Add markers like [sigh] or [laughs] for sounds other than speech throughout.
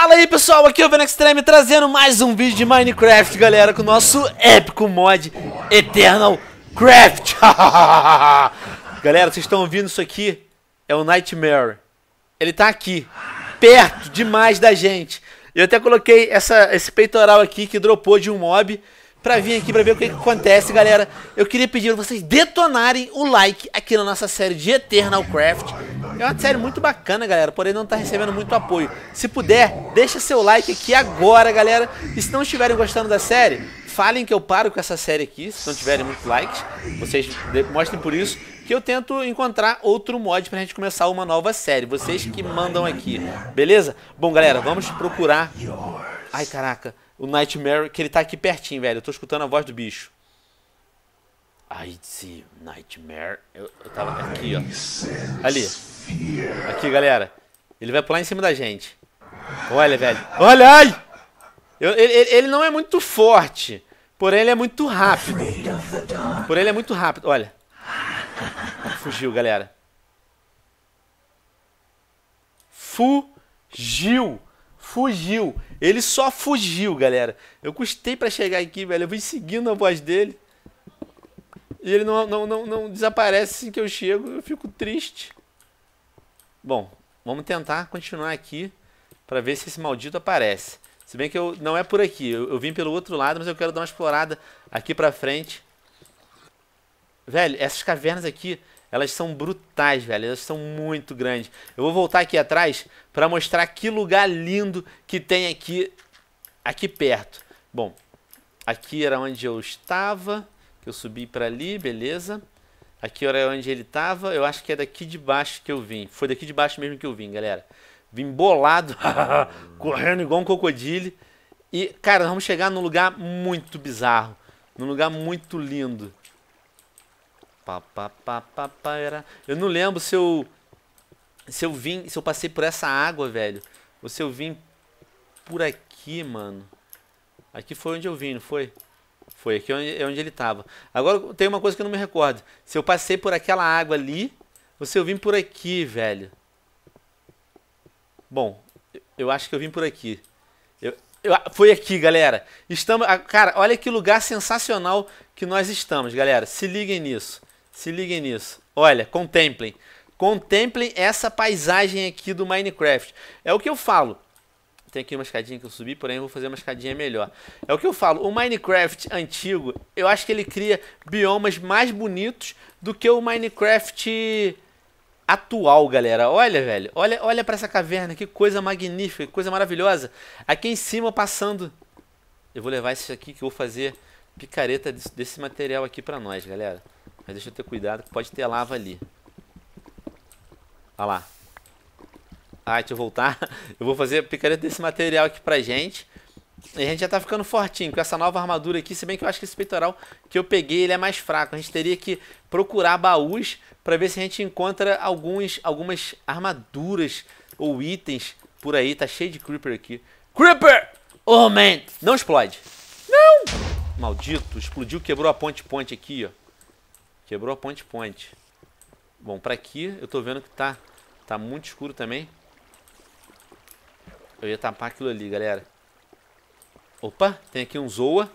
Fala aí pessoal, aqui é o Venex Extreme trazendo mais um vídeo de Minecraft, galera, com o nosso épico mod Eternal Craft. [laughs] galera, vocês estão ouvindo isso aqui? É o Nightmare. Ele tá aqui, perto demais da gente. Eu até coloquei essa, esse peitoral aqui que dropou de um mob para vir aqui para ver o que, que, acontece, galera. Eu queria pedir pra vocês detonarem o like aqui na nossa série de Eternal Craft. É uma série muito bacana, galera, porém não tá recebendo muito apoio. Se puder, deixa seu like aqui agora, galera. E se não estiverem gostando da série, falem que eu paro com essa série aqui, se não tiverem muitos likes. Vocês mostrem por isso que eu tento encontrar outro mod pra gente começar uma nova série. Vocês que mandam aqui, beleza? Bom, galera, vamos procurar... Ai, caraca o Nightmare, que ele tá aqui pertinho, velho. Eu tô escutando a voz do bicho. I see Nightmare. Eu, eu tava aqui, ó. Ali. Aqui, galera. Ele vai pular em cima da gente. Olha, velho. Olha! Ai! Eu, ele, ele não é muito forte. Porém, ele é muito rápido. Porém, ele é muito rápido. Olha. Fugiu, galera. Fugiu fugiu. Ele só fugiu, galera. Eu custei para chegar aqui, velho. Eu vim seguindo a voz dele. E ele não, não, não, não desaparece assim que eu chego. Eu fico triste. Bom, vamos tentar continuar aqui para ver se esse maldito aparece. Se bem que eu, não é por aqui. Eu, eu vim pelo outro lado, mas eu quero dar uma explorada aqui pra frente. Velho, essas cavernas aqui elas são brutais, velho. Elas são muito grandes. Eu vou voltar aqui atrás para mostrar que lugar lindo que tem aqui, aqui perto. Bom, aqui era onde eu estava, que eu subi para ali, beleza. Aqui era onde ele estava. Eu acho que é daqui de baixo que eu vim. Foi daqui de baixo mesmo que eu vim, galera. Vim bolado, [laughs] correndo igual um crocodilo. E, cara, vamos chegar num lugar muito bizarro. Num lugar muito lindo. Eu não lembro se eu se eu vim, se eu passei por essa água, velho, ou se eu vim por aqui, mano. Aqui foi onde eu vim, não foi? Foi aqui é onde, é onde ele tava. Agora tem uma coisa que eu não me recordo. Se eu passei por aquela água ali, ou se eu vim por aqui, velho. Bom, eu acho que eu vim por aqui. Eu, eu, foi aqui, galera. Estamos, ah, cara, olha que lugar sensacional que nós estamos, galera. Se liguem nisso. Se liguem nisso. Olha, contemplem. Contemplem essa paisagem aqui do Minecraft. É o que eu falo. Tem aqui uma escadinha que eu subi, porém eu vou fazer uma escadinha melhor. É o que eu falo, o Minecraft antigo, eu acho que ele cria biomas mais bonitos do que o Minecraft atual, galera. Olha, velho, olha, olha para essa caverna, que coisa magnífica, que coisa maravilhosa. Aqui em cima passando... Eu vou levar isso aqui que eu vou fazer picareta desse, desse material aqui para nós, galera. Mas deixa eu ter cuidado que pode ter lava ali. Olha lá. Ah, deixa eu voltar. [laughs] Eu vou fazer a picareta desse material aqui pra gente. E a gente já tá ficando fortinho com essa nova armadura aqui, se bem que eu acho que esse peitoral que eu peguei ele é mais fraco. A gente teria que procurar baús para ver se a gente encontra alguns, algumas armaduras ou itens por aí. Tá cheio de Creeper aqui. Creeper! Oh, man! Não explode! Não! Maldito, explodiu, quebrou a ponte-ponte aqui, ó. Quebrou a ponte ponte. Bom, pra aqui eu tô vendo que tá, tá muito escuro também. Eu ia tapar aquilo ali, galera. Opa, tem aqui um zoa.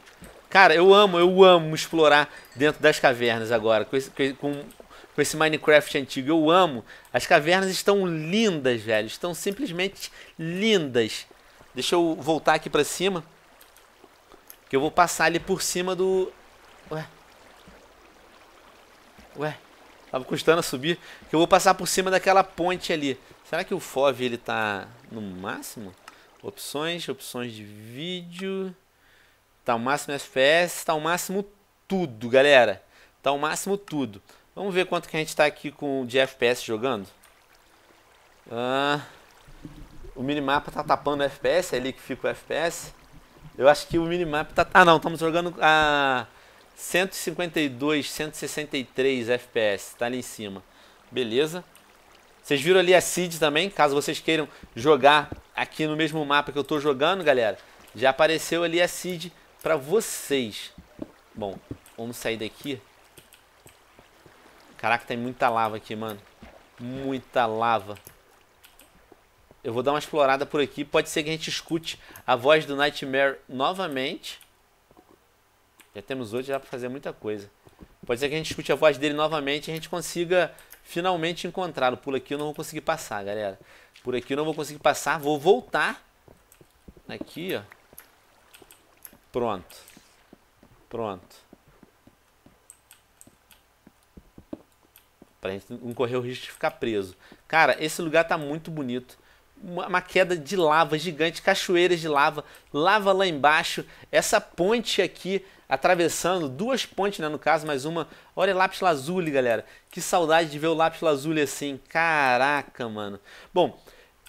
Cara, eu amo, eu amo explorar dentro das cavernas agora. Com esse, com, com esse Minecraft antigo. Eu amo. As cavernas estão lindas, velho. Estão simplesmente lindas. Deixa eu voltar aqui pra cima. Que eu vou passar ali por cima do... Ué, Ué, tava custando a subir. Que eu vou passar por cima daquela ponte ali. Será que o FOV ele tá no máximo? Opções, opções de vídeo. Tá o máximo FPS, tá o máximo tudo, galera. Tá o máximo tudo. Vamos ver quanto que a gente tá aqui com de FPS jogando. Ah, o minimapa tá tapando o FPS, é ali que fica o FPS. Eu acho que o minimapa tá... Ah, não, estamos jogando a... 152, 163 FPS, está ali em cima. Beleza? Vocês viram ali a seed também, caso vocês queiram jogar aqui no mesmo mapa que eu estou jogando, galera. Já apareceu ali a seed para vocês. Bom, vamos sair daqui. Caraca, tem muita lava aqui, mano. Muita lava. Eu vou dar uma explorada por aqui. Pode ser que a gente escute a voz do Nightmare novamente. Já temos hoje já para fazer muita coisa. Pode ser que a gente escute a voz dele novamente e a gente consiga finalmente encontrá-lo. Por aqui eu não vou conseguir passar, galera. Por aqui eu não vou conseguir passar. Vou voltar. Aqui, ó. Pronto. Pronto. Pra gente não correr o risco de ficar preso. Cara, esse lugar tá muito bonito uma queda de lava gigante, cachoeiras de lava, lava lá embaixo. Essa ponte aqui atravessando duas pontes, né, no caso, mais uma. Olha lápis lazuli, galera. Que saudade de ver o lápis lazuli assim. Caraca, mano. Bom,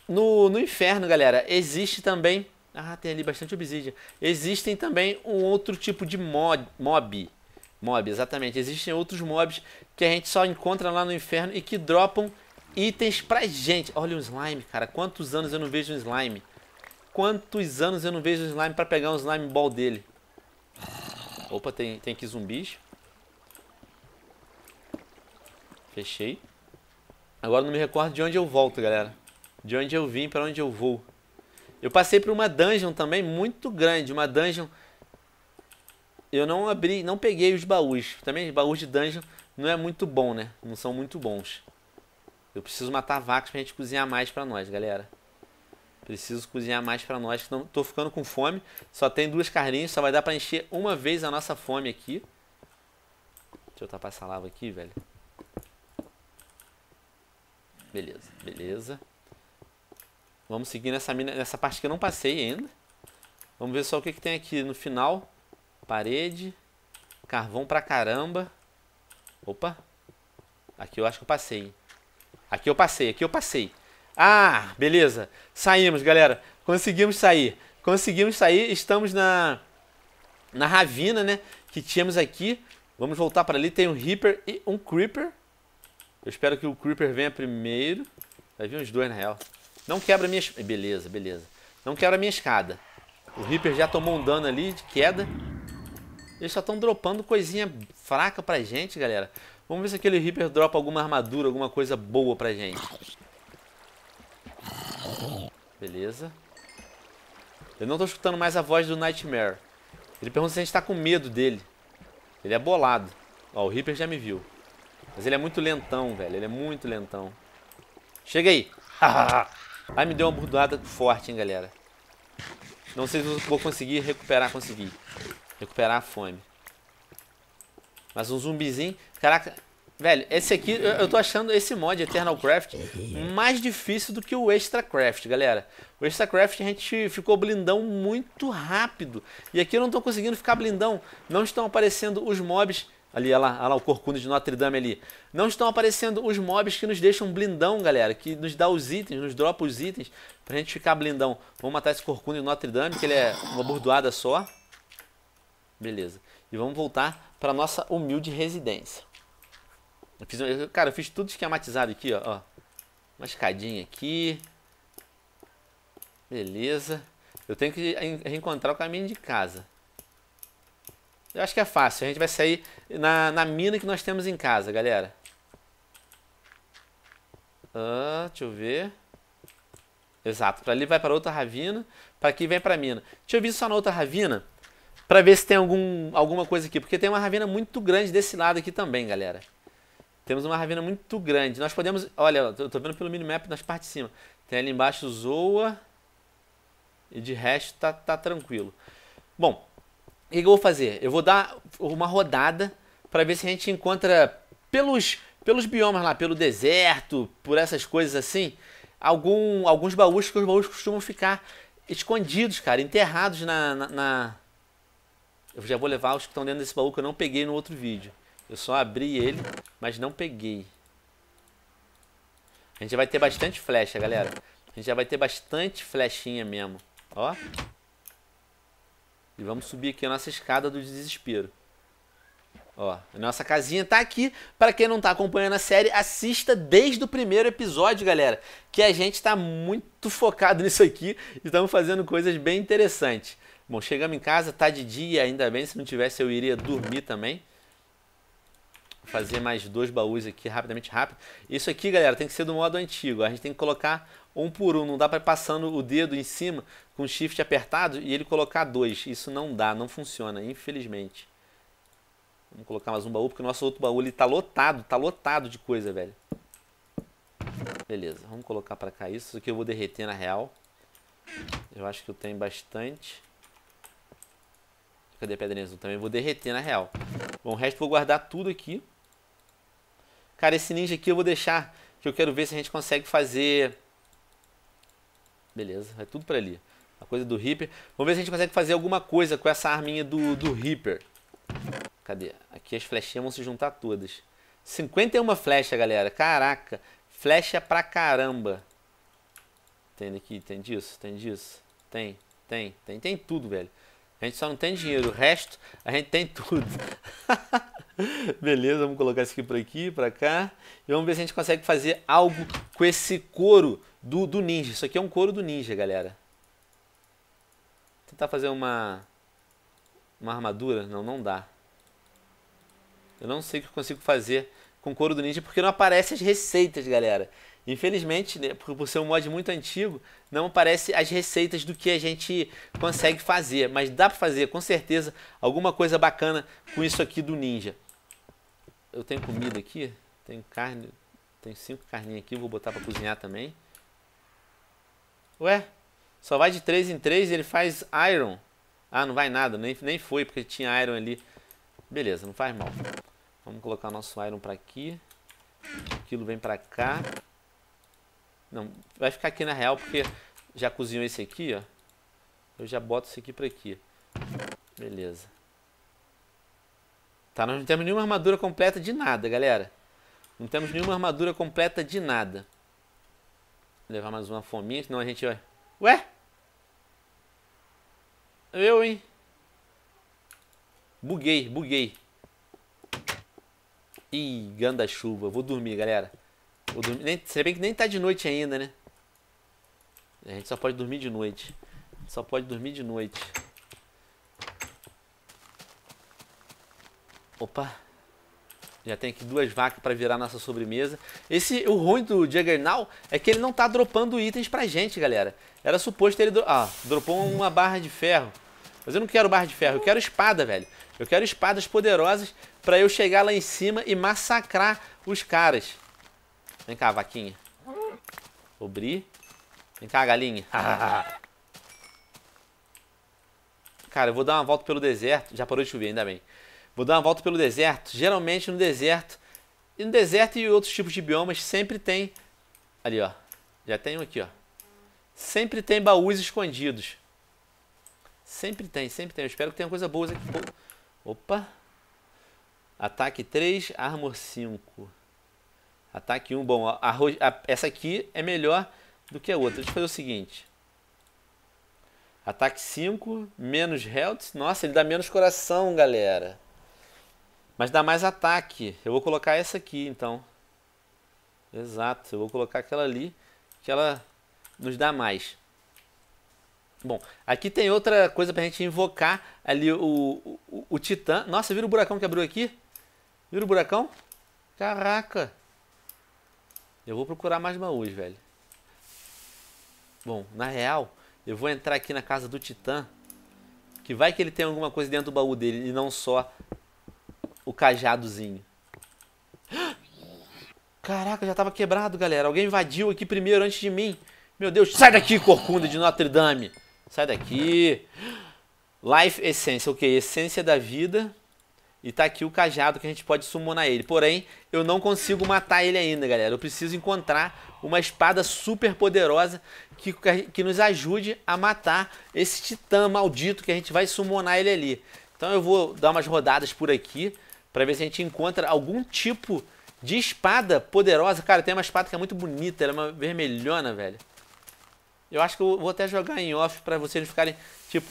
no, no inferno, galera, existe também... Ah, tem ali bastante obsidian. Existem também um outro tipo de mod, mob. Mob, exatamente. Existem outros mobs que a gente só encontra lá no inferno e que dropam itens pra gente. Olha um slime, cara. Quantos anos eu não vejo um slime? Quantos anos eu não vejo um slime pra pegar um slime ball dele? Opa, tem, tem aqui zumbis. Fechei. Agora não me recordo de onde eu volto, galera. De onde eu vim, para onde eu vou. Eu passei por uma dungeon também muito grande. Uma dungeon... Eu não abri, não peguei os baús. Também os baús de dungeon não é muito bom, né? Não são muito bons. Eu preciso matar vacas pra gente cozinhar mais pra nós, galera. Preciso cozinhar mais para nós, que não tô ficando com fome. Só tem duas carninhas, só vai dar para encher uma vez a nossa fome aqui. Deixa eu tapar essa lava aqui, velho. Beleza, beleza. Vamos seguir nessa, mina, nessa parte que eu não passei ainda. Vamos ver só o que, que tem aqui no final. Parede. Carvão pra caramba. Opa. Aqui eu acho que eu passei. Aqui eu passei, aqui eu passei. Ah, beleza. Saímos, galera. Conseguimos sair. Conseguimos sair. Estamos na na ravina, né? Que tínhamos aqui. Vamos voltar para ali. Tem um Reaper e um Creeper. Eu espero que o Creeper venha primeiro. Vai vir uns dois, na real. Não quebra minha... Beleza, beleza. Não quebra minha escada. O Reaper já tomou um dano ali de queda. Eles só estão dropando coisinha fraca pra gente, galera. Vamos ver se aquele Reaper dropa alguma armadura, alguma coisa boa pra gente. Beleza. Eu não tô escutando mais a voz do Nightmare. Ele pergunta se a gente tá com medo dele. Ele é bolado. Ó, o Reaper já me viu. Mas ele é muito lentão, velho. Ele é muito lentão. Chega aí. [laughs] Ai, me deu uma burdoada forte, hein, galera. Não sei se vou conseguir recuperar. Consegui. Recuperar a fome. Mas um zumbizinho... Caraca, Velho, esse aqui, eu tô achando esse mod Eternal Craft mais difícil do que o Extra Craft, galera. O Extra Craft a gente ficou blindão muito rápido. E aqui eu não tô conseguindo ficar blindão. Não estão aparecendo os mobs. Ali, olha lá, olha lá o corcunda de Notre Dame ali. Não estão aparecendo os mobs que nos deixam blindão, galera. Que nos dá os itens, nos dropa os itens pra gente ficar blindão. Vamos matar esse corcunda de Notre Dame, que ele é uma bordoada só. Beleza. E vamos voltar pra nossa humilde residência. Eu fiz, cara, eu fiz tudo esquematizado aqui, ó, Uma escadinha aqui. Beleza. Eu tenho que reencontrar o caminho de casa. Eu acho que é fácil. A gente vai sair na, na mina que nós temos em casa, galera. Ah, deixa eu ver. Exato. Para ali vai para outra ravina. Para aqui vem para mina. Deixa eu vir só na outra ravina. Para ver se tem algum, alguma coisa aqui. Porque tem uma ravina muito grande desse lado aqui também, galera. Temos uma ravina muito grande. Nós podemos. Olha, eu tô vendo pelo minimap nas partes de cima. Tem ali embaixo Zoa. E de resto tá, tá tranquilo. Bom, o que eu vou fazer? Eu vou dar uma rodada para ver se a gente encontra pelos, pelos biomas lá, pelo deserto, por essas coisas assim, algum, alguns baús que os baús costumam ficar escondidos, cara, enterrados na, na, na... Eu já vou levar os que estão dentro desse baú que eu não peguei no outro vídeo. Eu só abri ele, mas não peguei. A gente já vai ter bastante flecha, galera. A gente já vai ter bastante flechinha mesmo. Ó. E vamos subir aqui a nossa escada do desespero. Ó, a nossa casinha tá aqui. Para quem não tá acompanhando a série, assista desde o primeiro episódio, galera. Que a gente tá muito focado [laughs] nisso aqui e estamos fazendo coisas bem interessantes. Bom, chegamos em casa, tá de dia, ainda bem. Se não tivesse, eu iria dormir também fazer mais dois baús aqui rapidamente, rápido. Isso aqui, galera, tem que ser do modo antigo. A gente tem que colocar um por um. Não dá para ir passando o dedo em cima com shift apertado e ele colocar dois. Isso não dá, não funciona, infelizmente. Vamos colocar mais um baú, porque o nosso outro baú ele tá lotado, tá lotado de coisa, velho. Beleza, vamos colocar pra cá isso. Isso aqui eu vou derreter na real. Eu acho que eu tenho bastante. Cadê a pedra azul? Também vou derreter na real. Bom, o resto eu vou guardar tudo aqui. Cara, esse ninja aqui eu vou deixar, que eu quero ver se a gente consegue fazer... Beleza, É tudo pra ali. A coisa do Reaper. Vamos ver se a gente consegue fazer alguma coisa com essa arminha do, do Reaper. Cadê? Aqui as flechinhas vão se juntar todas. 51 flecha, galera. Caraca. Flecha pra caramba. Tem aqui, tem disso, tem disso. Tem, tem, tem, tem tudo, velho. A gente só não tem dinheiro. O resto, a gente tem tudo. [laughs] [laughs] Beleza, vamos colocar isso aqui por aqui, para cá. E vamos ver se a gente consegue fazer algo com esse couro do, do ninja. Isso aqui é um couro do ninja, galera. Vou tentar fazer uma, uma armadura. Não, não dá. Eu não sei o que eu consigo fazer com couro do ninja, porque não aparecem as receitas, galera. Infelizmente, né, por, por ser um mod muito antigo, não aparecem as receitas do que a gente consegue fazer. Mas dá para fazer, com certeza, alguma coisa bacana com isso aqui do ninja eu tenho comida aqui, tenho carne, tenho cinco carninhas aqui, vou botar para cozinhar também. Ué, só vai de três em e ele faz iron. Ah, não vai nada, nem, nem foi porque tinha iron ali. Beleza, não faz mal. Vamos colocar nosso iron para aqui. Aquilo vem para cá. Não, vai ficar aqui na real porque já cozinhou esse aqui, ó. Eu já boto isso aqui para aqui. Beleza. Tá? Nós não temos nenhuma armadura completa de nada, galera. Não temos nenhuma armadura completa de nada. Vou levar mais uma fominha, senão a gente vai... Ué? Eu, hein? Buguei, buguei. Ih, ganda chuva. Vou dormir, galera. Vou dormir. Nem, se bem que nem tá de noite ainda, né? A gente só pode dormir de noite. Só pode dormir de noite. Opa! Já tem aqui duas vacas para virar nossa sobremesa. Esse, o ruim do Juggernaut é que ele não tá dropando itens pra gente, galera. Era suposto ele... Ó, ah, dropou uma barra de ferro. Mas eu não quero barra de ferro, eu quero espada, velho. Eu quero espadas poderosas para eu chegar lá em cima e massacrar os caras. Vem cá, vaquinha. Obri. Vem cá, galinha. [laughs] Cara, eu vou dar uma volta pelo deserto. Já parou de chover, ainda bem. Vou dar uma volta pelo deserto. Geralmente no deserto, no deserto e outros tipos de biomas sempre tem ali, ó. Já tem um aqui, ó. Sempre tem baús escondidos. Sempre tem, sempre tem. Eu espero que tenha coisa boa aqui. Opa. Ataque 3, armor 5. Ataque 1, bom, a, essa aqui é melhor do que a outra. Deixa eu fazer o seguinte. Ataque 5, menos health. Nossa, ele dá menos coração, galera. Mas dá mais ataque. Eu vou colocar essa aqui, então. Exato. Eu vou colocar aquela ali, que ela nos dá mais. Bom, aqui tem outra coisa pra gente invocar ali o, o, o Titã. Nossa, vira o buracão que abriu aqui? Vira o buracão? Caraca! Eu vou procurar mais baús, velho. Bom, na real, eu vou entrar aqui na casa do Titã. Que vai que ele tem alguma coisa dentro do baú dele e não só o cajadozinho. Caraca, já tava quebrado, galera. Alguém invadiu aqui primeiro, antes de mim. Meu Deus, sai daqui, corcunda de Notre Dame. Sai daqui. Life Essência, ok, essência da vida. E tá aqui o cajado que a gente pode summonar ele. Porém, eu não consigo matar ele ainda, galera. Eu preciso encontrar uma espada super poderosa que, que nos ajude a matar esse titã maldito que a gente vai summonar ele ali. Então eu vou dar umas rodadas por aqui para ver se a gente encontra algum tipo de espada poderosa. Cara, tem uma espada que é muito bonita, ela é uma vermelhona, velho. Eu acho que eu vou até jogar em off para vocês não ficarem, tipo...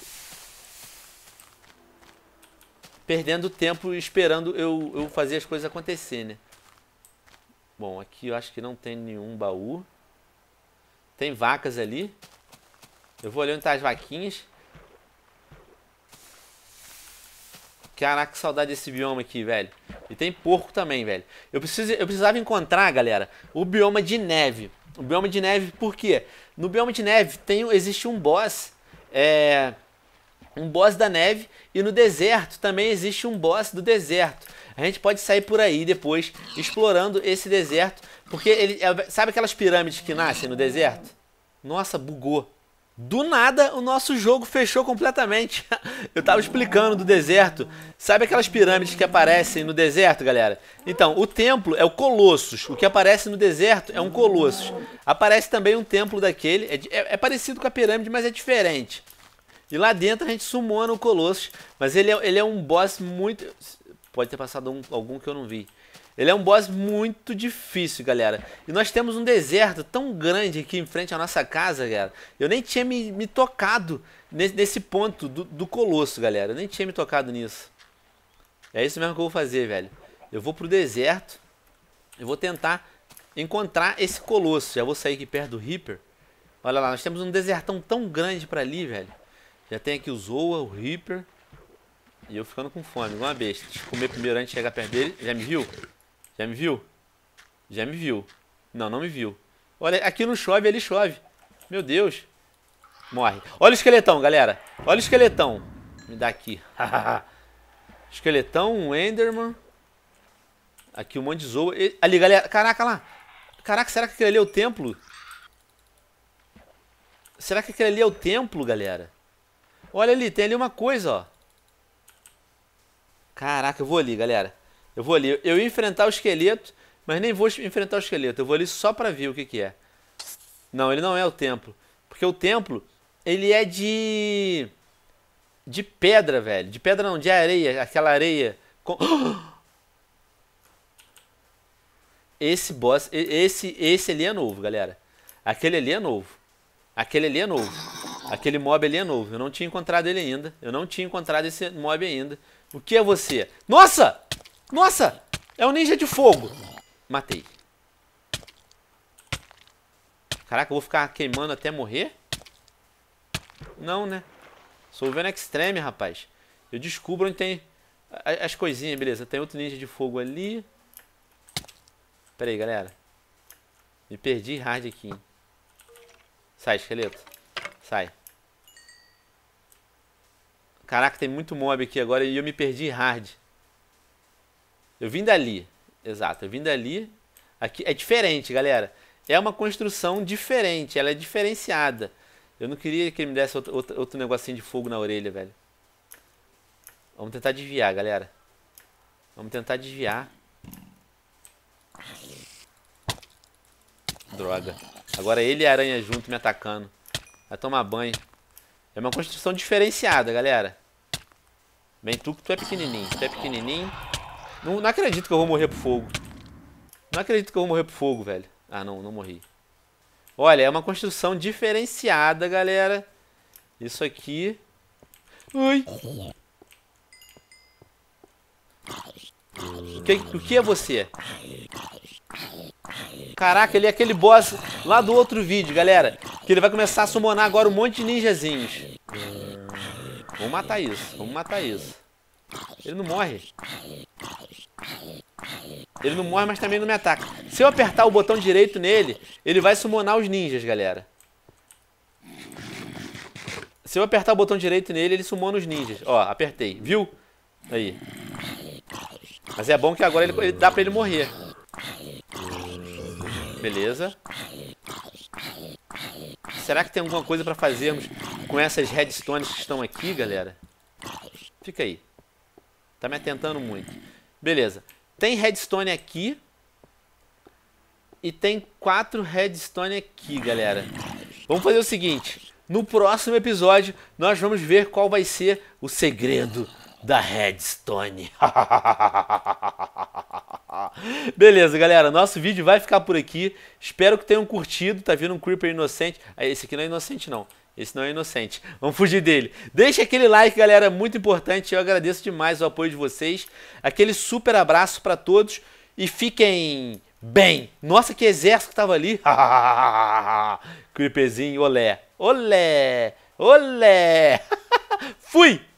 Perdendo tempo esperando eu, eu fazer as coisas acontecerem, né? Bom, aqui eu acho que não tem nenhum baú. Tem vacas ali. Eu vou onde tá as vaquinhas. Caraca, que saudade desse bioma aqui, velho. E tem porco também, velho. Eu, preciso, eu precisava encontrar, galera, o bioma de neve. O bioma de neve, por quê? No bioma de neve tem, existe um boss. É. Um boss da neve. E no deserto também existe um boss do deserto. A gente pode sair por aí depois, explorando esse deserto. Porque ele. É, sabe aquelas pirâmides que nascem no deserto? Nossa, bugou. Do nada, o nosso jogo fechou completamente. [laughs] Eu tava explicando do deserto. Sabe aquelas pirâmides que aparecem no deserto, galera? Então, o templo é o Colossus. O que aparece no deserto é um Colossus. Aparece também um templo daquele. É, é, é parecido com a pirâmide, mas é diferente. E lá dentro a gente sumou no Colossus. Mas ele é, ele é um boss muito... Pode ter passado um, algum que eu não vi. Ele é um boss muito difícil, galera. E nós temos um deserto tão grande aqui em frente à nossa casa, galera. Eu nem tinha me, me tocado nesse, nesse ponto do, do, colosso, galera. Eu nem tinha me tocado nisso. É isso mesmo que eu vou fazer, velho. Eu vou pro deserto. Eu vou tentar encontrar esse colosso. Já vou sair aqui perto do Reaper. Olha lá, nós temos um desertão tão grande pra ali, velho. Já tem aqui o Zoa, o Reaper. E eu ficando com fome, igual uma besta. Deixa eu comer primeiro antes de chegar perto dele. Já me viu? Já me viu? Já me viu. Não, não me viu. Olha, aqui não chove, ali chove. Meu Deus. Morre. Olha o esqueletão, galera. Olha o esqueletão. Me dá aqui. [laughs] esqueletão, um Enderman. Aqui um monte de zoa. Ali, galera. Caraca, lá. Caraca, será que aquele ali é o templo? Será que aquele ali é o templo, galera? Olha ali, tem ali uma coisa, ó. Caraca, eu vou ali, galera. Eu vou ali, eu ia enfrentar o esqueleto, mas nem vou enfrentar o esqueleto, eu vou ali só para ver o que, que é. Não, ele não é o templo. Porque o templo, ele é de. de pedra, velho. De pedra não, de areia, aquela areia. Com... [gasps] Esse boss, esse, esse ali é novo, galera. Aquele ali é novo. Aquele ali é novo. Aquele mob ali é novo. Eu não tinha encontrado ele ainda. Eu não tinha encontrado esse mob ainda. O que é você? Nossa! Nossa! É um ninja de fogo. Matei. Caraca, eu vou ficar queimando até morrer? Não, né? Sou o Venom Extreme, rapaz. Eu descubro onde tem as coisinhas, beleza. Tem outro ninja de fogo ali. Pera aí, galera. Me perdi hard aqui. Sai, esqueleto. Sai. Caraca, tem muito mob aqui agora e eu me perdi hard. Eu vim dali. Exato, eu vim dali. Aqui é diferente, galera. É uma construção diferente, ela é diferenciada. Eu não queria que ele me desse outro, outro, outro negocinho de fogo na orelha, velho. Vamos tentar desviar, galera. Vamos tentar desviar. Droga. Agora ele e a aranha junto me atacando. Vai tomar banho. É uma construção diferenciada, galera. Bem, tu, tu é pequenininho. Tu é pequenininho. Não, não acredito que eu vou morrer pro fogo. Não acredito que eu vou morrer pro fogo, velho. Ah, não, não morri. Olha, é uma construção diferenciada, galera. Isso aqui... Ui! O que, o que é você? Caraca, ele é aquele boss lá do outro vídeo, galera. Que ele vai começar a summonar agora um monte de ninjazinhos. Vamos matar isso, vamos matar isso. Ele não morre. Ele não morre, mas também não me ataca. Se eu apertar o botão direito nele, ele vai summonar os ninjas, galera. Se eu apertar o botão direito nele, ele summona os ninjas. Ó, apertei. Viu? Aí. Mas é bom que agora ele, ele dá pra ele morrer. Beleza. Será que tem alguma coisa pra fazermos com essas redstones que estão aqui, galera? Fica aí. Tá me atentando muito. Beleza. Tem redstone aqui. E tem quatro redstone aqui, galera. Vamos fazer o seguinte. No próximo episódio, nós vamos ver qual vai ser o segredo da redstone. [laughs] Beleza, galera. Nosso vídeo vai ficar por aqui. Espero que tenham curtido. Tá vindo um Creeper inocente. Ah, esse aqui não é inocente, não. Esse não é inocente. Vamos fugir dele. Deixa aquele like, galera, muito importante. Eu agradeço demais o apoio de vocês. Aquele super abraço para todos e fiquem bem. Nossa, que exército que tava ali. [laughs] Creeperzinho, olé. Olé! Olé! [laughs] Fui!